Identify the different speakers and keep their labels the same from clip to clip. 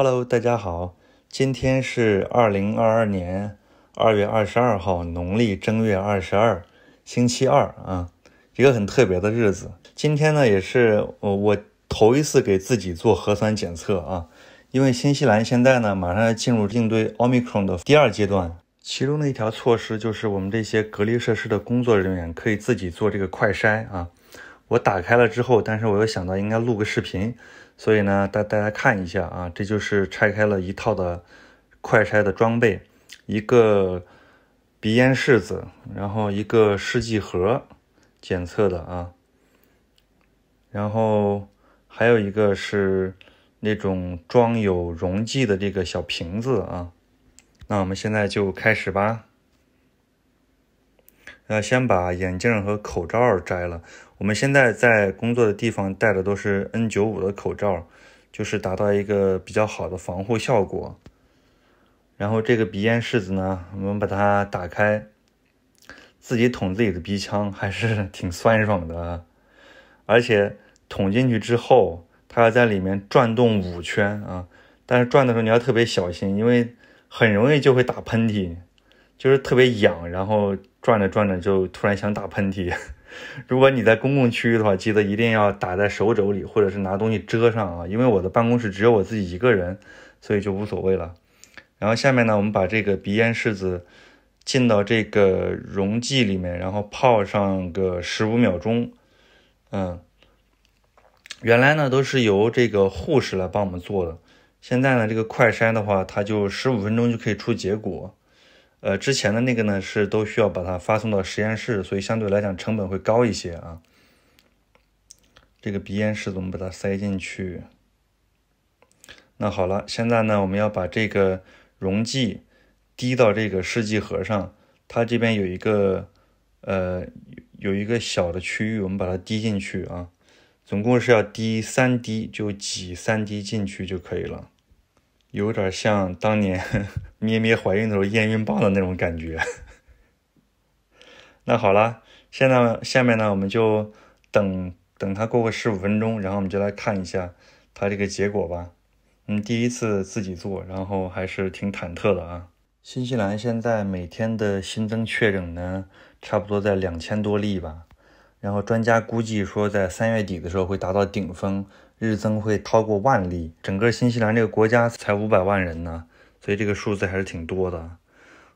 Speaker 1: Hello，大家好，今天是二零二二年二月二十二号，农历正月二十二，星期二啊，一个很特别的日子。今天呢，也是我我头一次给自己做核酸检测啊，因为新西兰现在呢，马上要进入应对奥密克戎的第二阶段，其中的一条措施就是我们这些隔离设施的工作人员可以自己做这个快筛啊。我打开了之后，但是我又想到应该录个视频，所以呢，带大家看一下啊，这就是拆开了一套的快拆的装备，一个鼻咽拭子，然后一个试剂盒检测的啊，然后还有一个是那种装有溶剂的这个小瓶子啊，那我们现在就开始吧。要先把眼镜和口罩摘了。我们现在在工作的地方戴的都是 N95 的口罩，就是达到一个比较好的防护效果。然后这个鼻咽拭子呢，我们把它打开，自己捅自己的鼻腔还是 挺酸爽的而且捅进去之后，它要在里面转动五圈啊。但是转的时候你要特别小心，因为很容易就会打喷嚏，就是特别痒，然后。转着转着就突然想打喷嚏，如果你在公共区域的话，记得一定要打在手肘里，或者是拿东西遮上啊。因为我的办公室只有我自己一个人，所以就无所谓了。然后下面呢，我们把这个鼻咽拭子浸到这个溶剂里面，然后泡上个十五秒钟。嗯，原来呢都是由这个护士来帮我们做的，现在呢这个快筛的话，它就十五分钟就可以出结果。呃，之前的那个呢是都需要把它发送到实验室，所以相对来讲成本会高一些啊。这个鼻咽室怎么把它塞进去？那好了，现在呢我们要把这个溶剂滴到这个试剂盒上，它这边有一个呃有一个小的区域，我们把它滴进去啊。总共是要滴三滴，就挤三滴进去就可以了。有点像当年 咩咩怀孕的时候验孕棒的那种感觉。那好了，现在下面呢，我们就等等它过个十五分钟，然后我们就来看一下它这个结果吧。嗯，第一次自己做，然后还是挺忐忑的啊。新西兰现在每天的新增确诊呢，差不多在两千多例吧。然后专家估计说，在三月底的时候会达到顶峰。日增会超过万例，整个新西兰这个国家才五百万人呢，所以这个数字还是挺多的。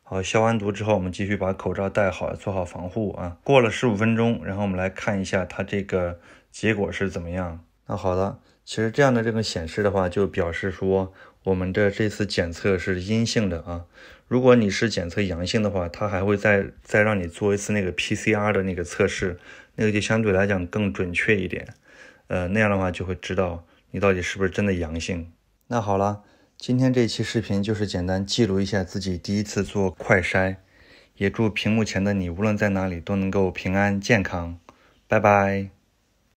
Speaker 1: 好，消完毒之后，我们继续把口罩戴好，做好防护啊。过了十五分钟，然后我们来看一下它这个结果是怎么样。那好的，其实这样的这个显示的话，就表示说我们的这次检测是阴性的啊。如果你是检测阳性的话，它还会再再让你做一次那个 PCR 的那个测试，那个就相对来讲更准确一点。呃，那样的话就会知道你到底是不是真的阳性。那好了，今天这期视频就是简单记录一下自己第一次做快筛，也祝屏幕前的你无论在哪里都能够平安健康。拜拜。